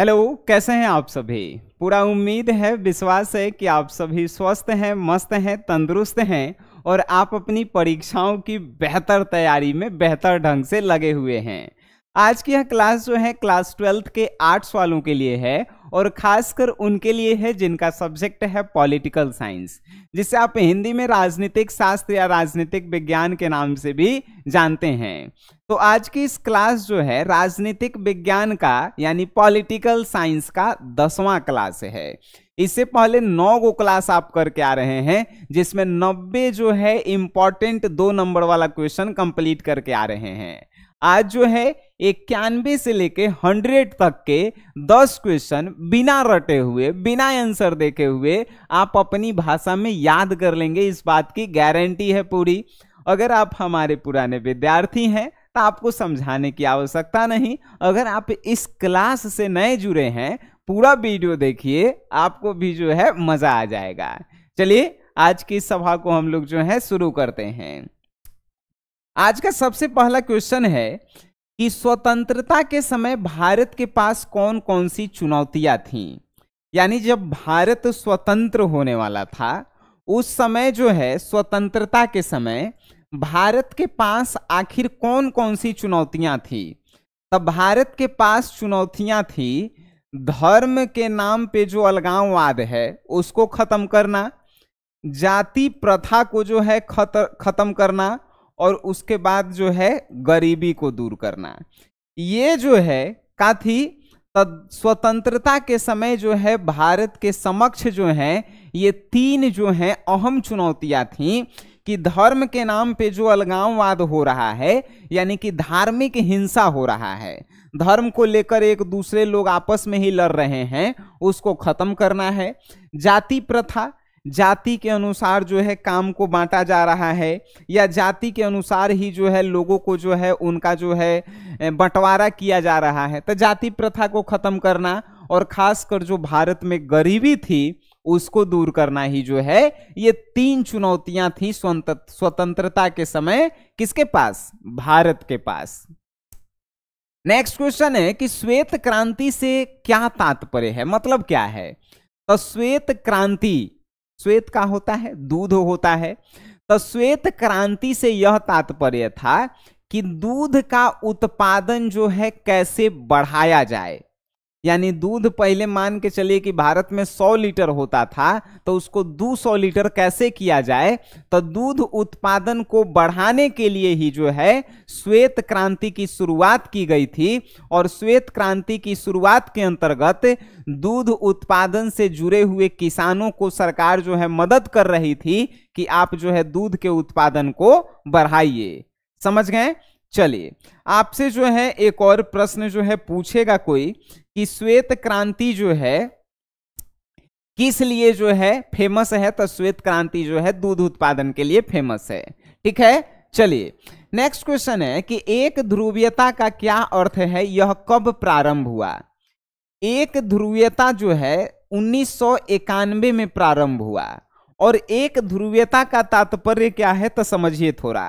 hello कैसे हैं आप सभी पूरा उम्मीद है विश्वास है कि आप सभी स्वस्थ हैं मस्त हैं तंदुरुस्त हैं और आप अपनी परीक्षाओं की बेहतर तैयारी में बेहतर ढंग से लगे हुए हैं आज की यह क्लास जो है क्लास ट्वेल्थ के आर्ट्स वालों के लिए है और खासकर उनके लिए है जिनका सब्जेक्ट है पॉलिटिकल साइंस जिसे आप हिंदी में राजनीतिक शास्त्र या राजनीतिक विज्ञान के नाम से भी जानते हैं तो आज की इस क्लास जो है राजनीतिक विज्ञान का यानी पॉलिटिकल साइंस का दसवां क्लास है इससे पहले नौ गो क्लास आप करके आ रहे हैं जिसमें नब्बे जो है इंपॉर्टेंट दो नंबर वाला क्वेश्चन कंप्लीट करके आ रहे हैं आज जो है इक्यानवे से लेके हंड्रेड तक के दस क्वेश्चन बिना रटे हुए बिना आंसर देखे हुए आप अपनी भाषा में याद कर लेंगे इस बात की गारंटी है पूरी अगर आप हमारे पुराने विद्यार्थी हैं तो आपको समझाने की आवश्यकता नहीं अगर आप इस क्लास से नए जुड़े हैं पूरा वीडियो देखिए आपको भी जो है मज़ा आ जाएगा चलिए आज की सभा को हम लोग जो है शुरू करते हैं आज का सबसे पहला क्वेश्चन है कि स्वतंत्रता के समय भारत के पास कौन कौन सी चुनौतियां थीं यानी जब भारत स्वतंत्र होने वाला था उस समय जो है स्वतंत्रता के समय भारत के पास आखिर कौन कौन सी चुनौतियां थी तब भारत के पास चुनौतियां थी धर्म के नाम पे जो अलगाववाद है उसको खत्म करना जाति प्रथा को जो है खत खत्म करना और उसके बाद जो है गरीबी को दूर करना ये जो है का थी स्वतंत्रता के समय जो है भारत के समक्ष जो है ये तीन जो है अहम चुनौतियां थीं कि धर्म के नाम पे जो अलगाववाद हो रहा है यानी कि धार्मिक हिंसा हो रहा है धर्म को लेकर एक दूसरे लोग आपस में ही लड़ रहे हैं उसको खत्म करना है जाति प्रथा जाति के अनुसार जो है काम को बांटा जा रहा है या जाति के अनुसार ही जो है लोगों को जो है उनका जो है बंटवारा किया जा रहा है तो जाति प्रथा को ख़त्म करना और खासकर जो भारत में गरीबी थी उसको दूर करना ही जो है ये तीन चुनौतियां थी स्वतंत्रता के समय किसके पास भारत के पास नेक्स्ट क्वेश्चन है कि श्वेत क्रांति से क्या तात्पर्य है मतलब क्या है तो श्वेत क्रांति श्वेत का होता है दूध होता है तो श्वेत क्रांति से यह तात्पर्य था कि दूध का उत्पादन जो है कैसे बढ़ाया जाए यानी दूध पहले मान के चलिए कि भारत में 100 लीटर होता था तो उसको 200 लीटर कैसे किया जाए तो दूध उत्पादन को बढ़ाने के लिए ही जो है श्वेत क्रांति की शुरुआत की गई थी और श्वेत क्रांति की शुरुआत के अंतर्गत दूध उत्पादन से जुड़े हुए किसानों को सरकार जो है मदद कर रही थी कि आप जो है दूध के उत्पादन को बढ़ाइए समझ गए चलिए आपसे जो है एक और प्रश्न जो है पूछेगा कोई कि श्वेत क्रांति जो है किस लिए जो है फेमस है तो श्वेत क्रांति जो है दूध उत्पादन के लिए फेमस है ठीक है चलिए नेक्स्ट क्वेश्चन है कि एक ध्रुवीयता का क्या अर्थ है यह कब प्रारंभ हुआ एक ध्रुवीयता जो है उन्नीस में प्रारंभ हुआ और एक ध्रुवीयता का तात्पर्य क्या है तो समझिए थोड़ा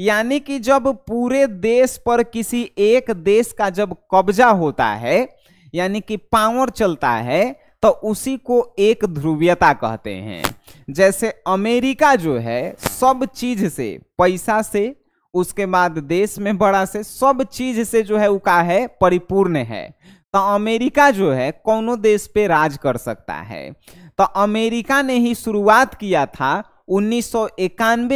यानी कि जब पूरे देश पर किसी एक देश का जब कब्जा होता है यानी कि पावर चलता है तो उसी को एक ध्रुवीयता कहते हैं जैसे अमेरिका जो है सब चीज से पैसा से उसके बाद देश में बड़ा से सब चीज से जो है उका है परिपूर्ण है तो अमेरिका जो है कौनों देश पे राज कर सकता है तो अमेरिका ने ही शुरुआत किया था उन्नीस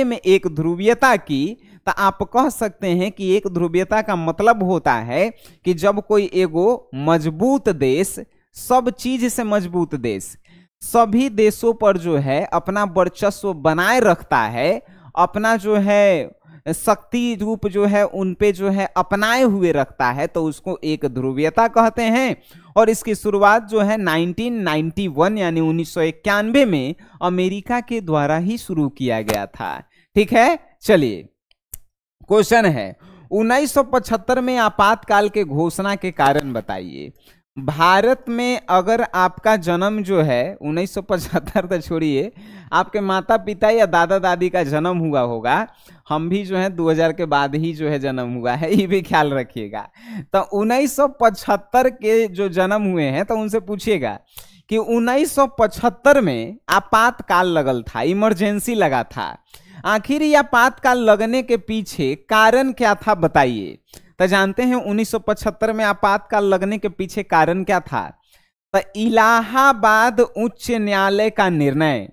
में एक ध्रुवीयता की तो आप कह सकते हैं कि एक ध्रुवीयता का मतलब होता है कि जब कोई एगो मजबूत देश सब चीज से मजबूत देश सभी देशों पर जो है अपना वर्चस्व बनाए रखता है अपना जो है शक्ति रूप जो है उन पे जो है अपनाए हुए रखता है तो उसको एक ध्रुवीयता कहते हैं और इसकी शुरुआत जो है 1991 यानी उन्नीस में अमेरिका के द्वारा ही शुरू किया गया था ठीक है चलिए क्वेश्चन है 1975 में आपातकाल के घोषणा के कारण बताइए भारत में अगर आपका जन्म जो है 1975 तो छोड़िए आपके माता पिता या दादा दादी का जन्म हुआ होगा हम भी जो है 2000 के बाद ही जो है जन्म हुआ है ये भी ख्याल रखिएगा तो 1975 के जो जन्म हुए हैं तो उनसे पूछिएगा कि 1975 में आपातकाल लगल था इमरजेंसी लगा था आखिर यह आपातकाल लगने के पीछे कारण क्या था बताइए तो जानते हैं उन्नीस में आपातकाल लगने के पीछे कारण क्या था तो इलाहाबाद उच्च न्यायालय का निर्णय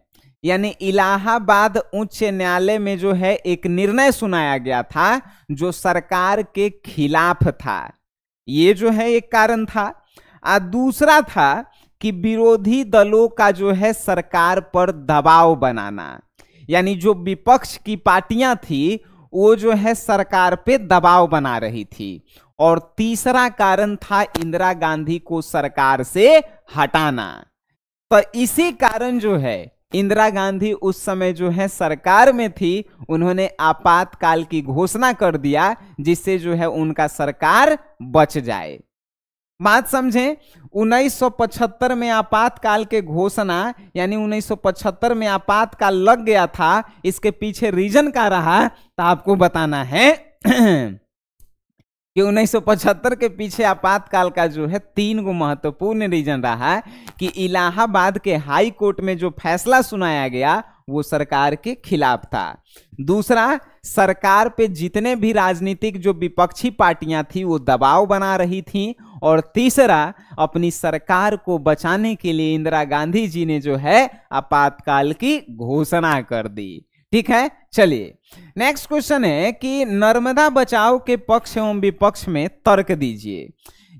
यानी इलाहाबाद उच्च न्यायालय में जो है एक निर्णय सुनाया गया था जो सरकार के खिलाफ था ये जो है एक कारण था और दूसरा था कि विरोधी दलों का जो है सरकार पर दबाव बनाना यानी जो विपक्ष की पार्टियां थी वो जो है सरकार पे दबाव बना रही थी और तीसरा कारण था इंदिरा गांधी को सरकार से हटाना तो इसी कारण जो है इंदिरा गांधी उस समय जो है सरकार में थी उन्होंने आपातकाल की घोषणा कर दिया जिससे जो है उनका सरकार बच जाए बात समझें 1975 में आपातकाल के घोषणा यानी 1975 में आपातकाल लग गया था इसके पीछे रीजन का रहा तो आपको बताना है कि 1975 के पीछे आपातकाल का जो है तीन गो महत्वपूर्ण रीजन रहा कि इलाहाबाद के हाई कोर्ट में जो फैसला सुनाया गया वो सरकार के खिलाफ था दूसरा सरकार पे जितने भी राजनीतिक जो विपक्षी पार्टियां थी वो दबाव बना रही थी और तीसरा अपनी सरकार को बचाने के लिए इंदिरा गांधी जी ने जो है आपातकाल की घोषणा कर दी ठीक है चलिए नेक्स्ट क्वेश्चन है कि नर्मदा बचाओ के पक्ष एवं विपक्ष में तर्क दीजिए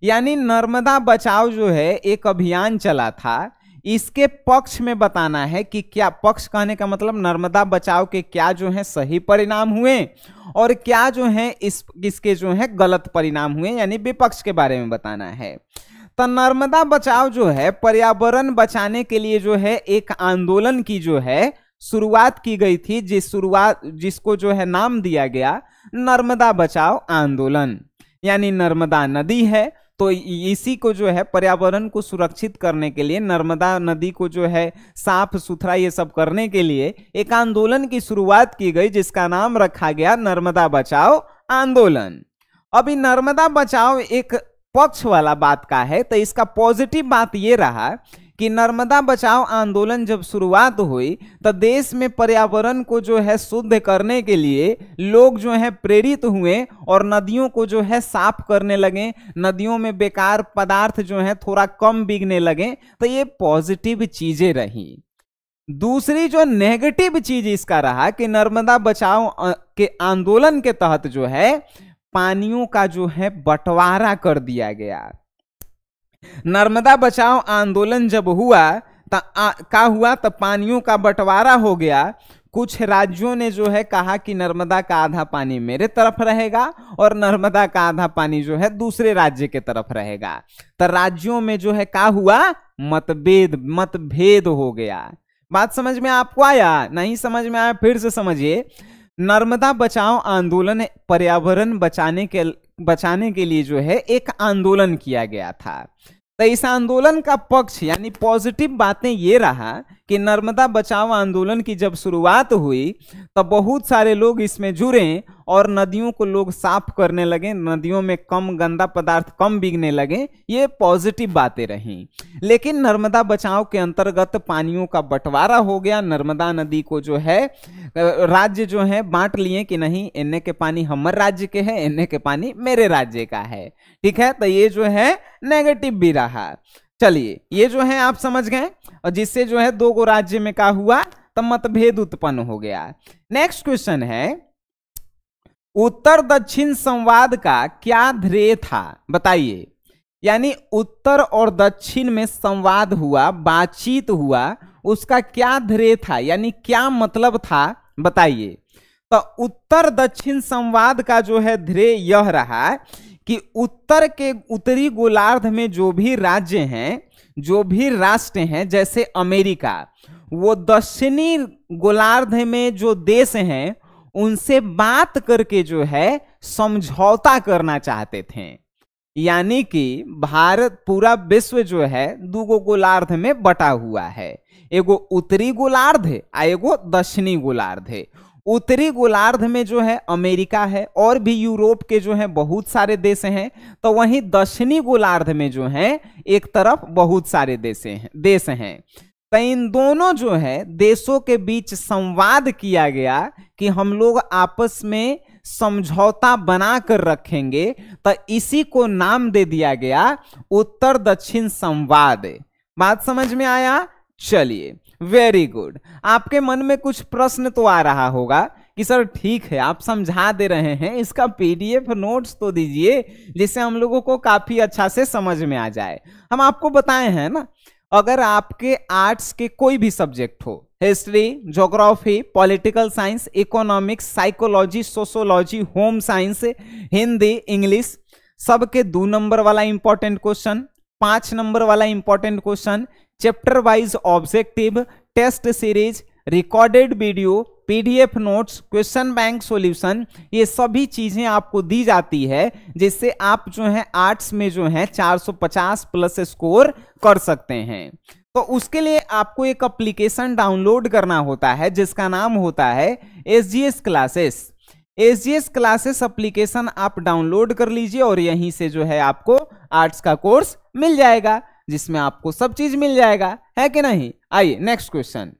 यानी नर्मदा बचाओ जो है एक अभियान चला था इसके पक्ष में बताना है कि क्या पक्ष कहने का मतलब नर्मदा बचाव के क्या जो है सही परिणाम हुए और क्या जो है इस इसके जो है गलत परिणाम हुए यानी विपक्ष के बारे में बताना है तो नर्मदा बचाव जो है पर्यावरण बचाने के लिए जो है एक आंदोलन की जो है शुरुआत की गई थी जिस शुरुआत जिसको जो है नाम दिया गया नर्मदा बचाओ आंदोलन यानी नर्मदा नदी है तो इसी को जो है पर्यावरण को सुरक्षित करने के लिए नर्मदा नदी को जो है साफ सुथरा ये सब करने के लिए एक आंदोलन की शुरुआत की गई जिसका नाम रखा गया नर्मदा बचाओ आंदोलन अभी नर्मदा बचाओ एक पक्ष वाला बात का है तो इसका पॉजिटिव बात ये रहा कि नर्मदा बचाओ आंदोलन जब शुरुआत हुई तो देश में पर्यावरण को जो है शुद्ध करने के लिए लोग जो है प्रेरित हुए और नदियों को जो है साफ करने लगे नदियों में बेकार पदार्थ जो है थोड़ा कम बिगने लगे तो ये पॉजिटिव चीजें रही दूसरी जो नेगेटिव चीज इसका रहा कि नर्मदा बचाओ के आंदोलन के तहत जो है पानियों का जो है बंटवारा कर दिया गया नर्मदा बचाओ आंदोलन जब हुआ ता, का हुआ तो पानियों का बंटवारा हो गया कुछ राज्यों ने जो है कहा कि नर्मदा का आधा पानी मेरे तरफ रहेगा और नर्मदा का आधा पानी जो है दूसरे राज्य के तरफ रहेगा तो राज्यों में जो है का हुआ मतभेद मतभेद हो गया बात समझ में आपको आया नहीं समझ में आया फिर से समझिए नर्मदा बचाओ आंदोलन पर्यावरण बचाने के बचाने के लिए जो है एक आंदोलन किया गया था तो इस आंदोलन का पक्ष यानी पॉजिटिव बातें ये रहा कि नर्मदा बचाओ आंदोलन की जब शुरुआत हुई तो बहुत सारे लोग इसमें जुड़े और नदियों को लोग साफ करने लगे नदियों में कम गंदा पदार्थ कम बिगने लगे ये पॉजिटिव बातें रहीं लेकिन नर्मदा बचाओ के अंतर्गत पानियों का बंटवारा हो गया नर्मदा नदी को जो है राज्य जो है बांट लिए कि नहीं एने के पानी हमर राज्य के है एने के पानी मेरे राज्य का है ठीक है तो ये जो है नेगेटिव भी रहा चलिए ये जो है आप समझ गए और जिससे जो है दो गो राज्य में का हुआ तब मतभेद उत्पन्न हो गया नेक्स्ट क्वेश्चन है उत्तर दक्षिण संवाद का क्या ध्येय था बताइए यानी उत्तर और दक्षिण में संवाद हुआ बातचीत हुआ उसका क्या ध्येय था यानी क्या मतलब था बताइए तो उत्तर दक्षिण संवाद का जो है ध्येय यह रहा कि उत्तर के उत्तरी गोलार्ध में जो भी राज्य हैं जो भी राष्ट्र हैं जैसे अमेरिका वो दक्षिणी गोलार्ध में जो देश हैं उनसे बात करके जो है समझौता करना चाहते थे यानी कि भारत पूरा विश्व जो है दो गो गोलार्ध में बटा हुआ है एगो उत्तरी गोलार्ध आ एगो दक्षिणी गोलार्ध उत्तरी गोलार्ध में जो है अमेरिका है और भी यूरोप के जो है बहुत सारे देश हैं तो वहीं दक्षिणी गोलार्ध में जो है एक तरफ बहुत सारे देश हैं देश हैं तो इन दोनों जो है देशों के बीच संवाद किया गया कि हम लोग आपस में समझौता बना कर रखेंगे तो इसी को नाम दे दिया गया उत्तर दक्षिण संवाद बात समझ में आया चलिए वेरी गुड आपके मन में कुछ प्रश्न तो आ रहा होगा कि सर ठीक है आप समझा दे रहे हैं इसका पीडीएफ नोट्स तो दीजिए जिससे हम लोगों को काफी अच्छा से समझ में आ जाए हम आपको बताए हैं ना अगर आपके आर्ट्स के कोई भी सब्जेक्ट हो history geography political science economics psychology sociology home science Hindi English सबके दो नंबर वाला इंपॉर्टेंट क्वेश्चन पांच नंबर वाला important question chapter wise objective test series recorded video PDF notes question bank solution ये सभी चीज़ें आपको दी जाती है जिससे आप जो है आर्ट्स में जो है 450 प्लस स्कोर कर सकते हैं तो उसके लिए आपको एक अप्लीकेशन डाउनलोड करना होता है जिसका नाम होता है S G S classes S G S classes application आप डाउनलोड कर लीजिए और यहीं से जो है आपको आर्ट्स का कोर्स मिल जाएगा जिसमें आपको सब चीज मिल जाएगा है कि नहीं आइए नेक्स्ट क्वेश्चन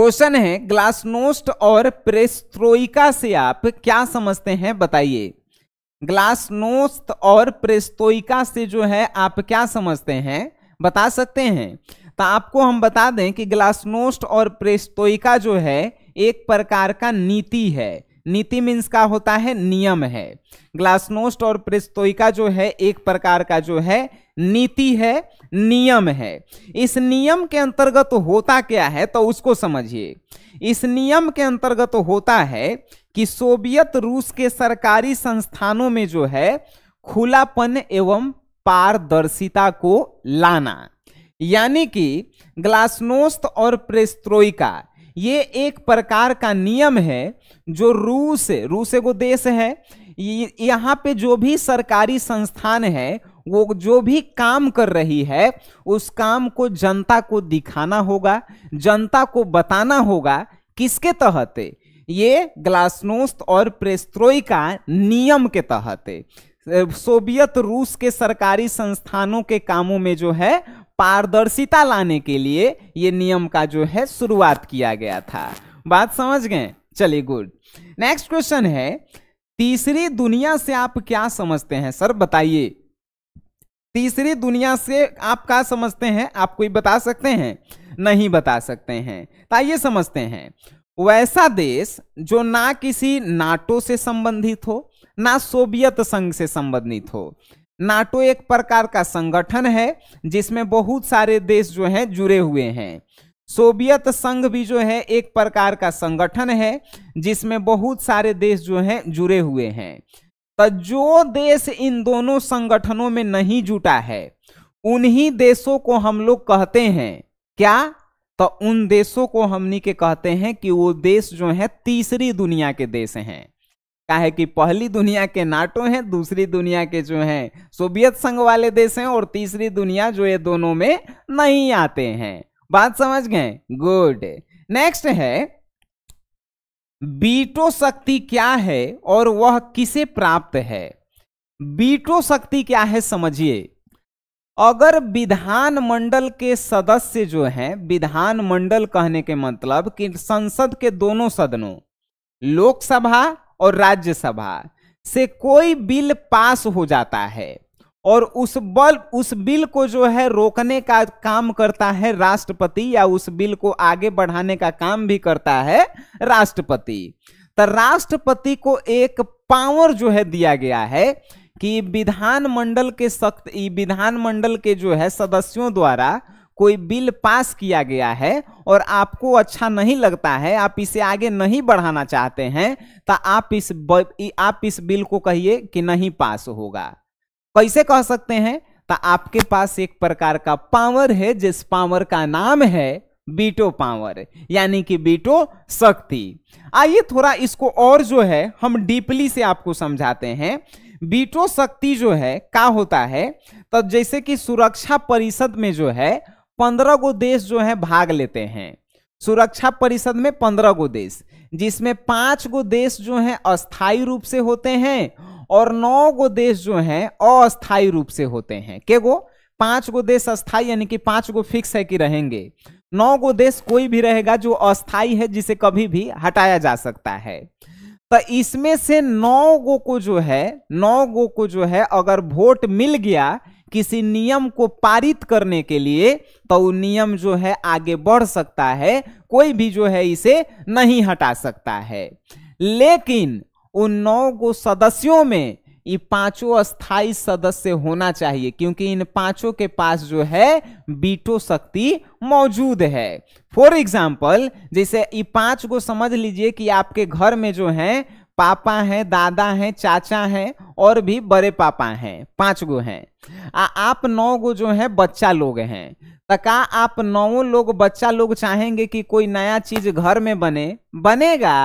क्वेश्चन है ग्लासनोस्ट और प्रेस्त्रोइका से आप क्या समझते हैं बताइए ग्लासनोस्त और प्रेस्तोइका से जो है आप क्या समझते हैं बता सकते हैं तो आपको हम बता दें कि ग्लासनोस्ट और प्रेस्तोइका जो है एक प्रकार का नीति है नीति मीन्स का होता है नियम है ग्लासनोस्ट और प्रेस्तोइका जो है एक प्रकार का जो है नीति है नियम है इस नियम के अंतर्गत होता क्या है तो उसको समझिए इस नियम के अंतर्गत होता है कि सोवियत रूस के सरकारी संस्थानों में जो है खुलापन एवं पारदर्शिता को लाना यानी कि ग्लासनोस्त और प्रेस्त्रोइका ये एक प्रकार का नियम है जो रूस रूस एगो देश है यहाँ पे जो भी सरकारी संस्थान है वो जो भी काम कर रही है उस काम को जनता को दिखाना होगा जनता को बताना होगा किसके तहत ये ग्लासनोस्त और प्रेस्त्रोई का नियम के तहत सोवियत रूस के सरकारी संस्थानों के कामों में जो है पारदर्शिता लाने के लिए ये नियम का जो है शुरुआत किया गया था बात समझ गए चलिए गुड नेक्स्ट क्वेश्चन है तीसरी दुनिया से आप क्या समझते हैं सर बताइए तीसरी दुनिया से आप क्या समझते हैं आप कोई बता सकते हैं नहीं बता सकते हैं तो आइए समझते हैं वैसा देश जो ना किसी नाटो से संबंधित हो ना सोवियत संघ से संबंधित हो नाटो एक प्रकार का संगठन है जिसमें बहुत सारे देश जो हैं जुड़े हुए हैं सोवियत संघ भी जो है एक प्रकार का संगठन है जिसमें बहुत सारे देश जो हैं जुड़े हुए हैं तो जो देश इन दोनों संगठनों में नहीं जुटा है उन्हीं देशों को हम लोग कहते हैं क्या तो उन देशों को हमने के कहते हैं कि वो देश जो है तीसरी दुनिया के देश हैं है कि पहली दुनिया के नाटो हैं दूसरी दुनिया के जो हैं सोवियत संघ वाले देश हैं और तीसरी दुनिया जो ये दोनों में नहीं आते हैं बात समझ गए गुड नेक्स्ट है बीटो शक्ति क्या है और वह किसे प्राप्त है बीटो शक्ति क्या है समझिए अगर विधान मंडल के सदस्य जो हैं विधान मंडल कहने के मतलब कि संसद के दोनों सदनों लोकसभा और राज्यसभा से कोई बिल पास हो जाता है और उस बल उस बिल को जो है रोकने का काम करता है राष्ट्रपति या उस बिल को आगे बढ़ाने का काम भी करता है राष्ट्रपति तो राष्ट्रपति को एक पावर जो है दिया गया है कि विधानमंडल के सख्त विधानमंडल के जो है सदस्यों द्वारा कोई बिल पास किया गया है और आपको अच्छा नहीं लगता है आप इसे आगे नहीं बढ़ाना चाहते हैं तो आप इस ब, आप इस बिल को कहिए कि नहीं पास होगा कैसे कह सकते हैं तो आपके पास एक प्रकार का पावर है जिस पावर का नाम है बीटो पावर यानी कि बीटो शक्ति आइए थोड़ा इसको और जो है हम डीपली से आपको समझाते हैं बीटो शक्ति जो है का होता है तो जैसे कि सुरक्षा परिषद में जो है पंद्रह गो देश जो है भाग लेते हैं सुरक्षा परिषद में पंद्रह गो देश जिसमें पांच गो देश जो है अस्थाई रूप से होते हैं और नौ गो देश जो है अस्थाई रूप से होते हैं के गो पांच गो देश अस्थाई यानी कि पांच गो फिक्स है कि रहेंगे नौ गो देश कोई भी रहेगा जो अस्थाई है जिसे कभी भी हटाया जा सकता है तो इसमें से नौ गो को जो है नौ गो को जो है अगर वोट मिल गया किसी नियम को पारित करने के लिए तो वो नियम जो है आगे बढ़ सकता है कोई भी जो है इसे नहीं हटा सकता है लेकिन उन नौ गो सदस्यों में ये पांचों अस्थाई सदस्य होना चाहिए क्योंकि इन पांचों के पास जो है बीटो शक्ति मौजूद है फॉर एग्जाम्पल जैसे ये पांच को समझ लीजिए कि आपके घर में जो है पापा हैं दादा हैं चाचा हैं और भी बड़े पापा हैं पांच गो हैं आ आप नौ गो जो हैं बच्चा लोग हैं का आप नौ लोग बच्चा लोग चाहेंगे कि कोई नया चीज घर में बने बनेगा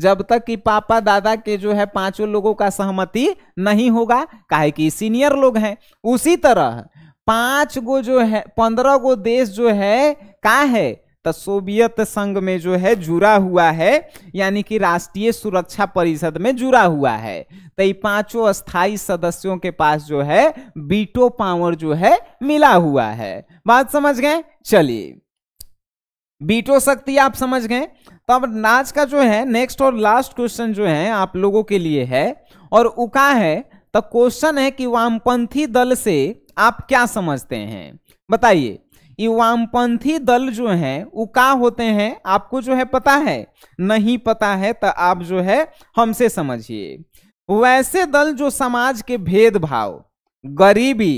जब तक कि पापा दादा के जो है पांचों लोगों का सहमति नहीं होगा काहे कि सीनियर लोग हैं उसी तरह पांच गो जो है पंद्रह गो देश जो है का है तो सोवियत संघ में जो है जुड़ा हुआ है यानी कि राष्ट्रीय सुरक्षा परिषद में जुड़ा हुआ है तो ये पांचों स्थायी सदस्यों के पास जो है बीटो पावर जो है मिला हुआ है बात समझ गए चलिए बीटो शक्ति आप समझ गए तो अब आज का जो है नेक्स्ट और लास्ट क्वेश्चन जो है आप लोगों के लिए है और उका है तो क्वेश्चन है कि वामपंथी दल से आप क्या समझते हैं बताइए ये वामपंथी दल जो है वो का होते हैं आपको जो है पता है नहीं पता है तो आप जो है हमसे समझिए वैसे दल जो समाज के भेदभाव गरीबी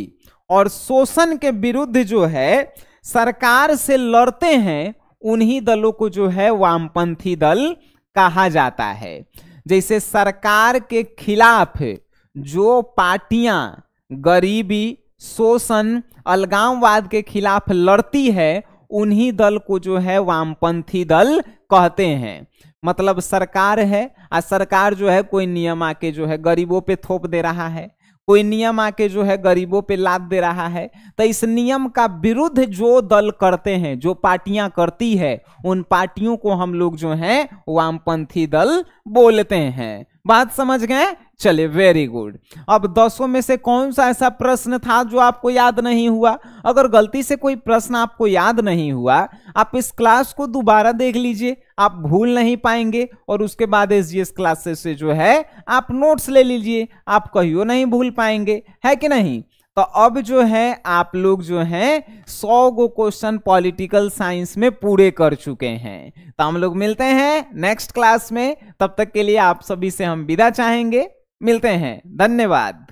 और शोषण के विरुद्ध जो है सरकार से लड़ते हैं उन्हीं दलों को जो है वामपंथी दल कहा जाता है जैसे सरकार के खिलाफ जो पार्टियां गरीबी शोषण अलगाववाद के खिलाफ लड़ती है उन्हीं दल को जो है वामपंथी दल कहते हैं मतलब सरकार है आ सरकार जो है कोई नियम आके जो है गरीबों पे थोप दे रहा है कोई नियम आके जो है गरीबों पे लाद दे रहा है तो इस नियम का विरुद्ध जो दल करते हैं जो पार्टियां करती है उन पार्टियों को हम लोग जो हैं वामपंथी दल बोलते हैं बात समझ गए चले वेरी गुड अब दसों में से कौन सा ऐसा प्रश्न था जो आपको याद नहीं हुआ अगर गलती से कोई प्रश्न आपको याद नहीं हुआ आप इस क्लास को दोबारा देख लीजिए आप भूल नहीं पाएंगे और उसके बाद एस जी क्लासेस से जो है आप नोट्स ले लीजिए आप कहियो नहीं भूल पाएंगे है कि नहीं तो अब जो है आप लोग जो है सौ गो क्वेश्चन पॉलिटिकल साइंस में पूरे कर चुके हैं तो हम लोग मिलते हैं नेक्स्ट क्लास में तब तक के लिए आप सभी से हम विदा चाहेंगे मिलते हैं धन्यवाद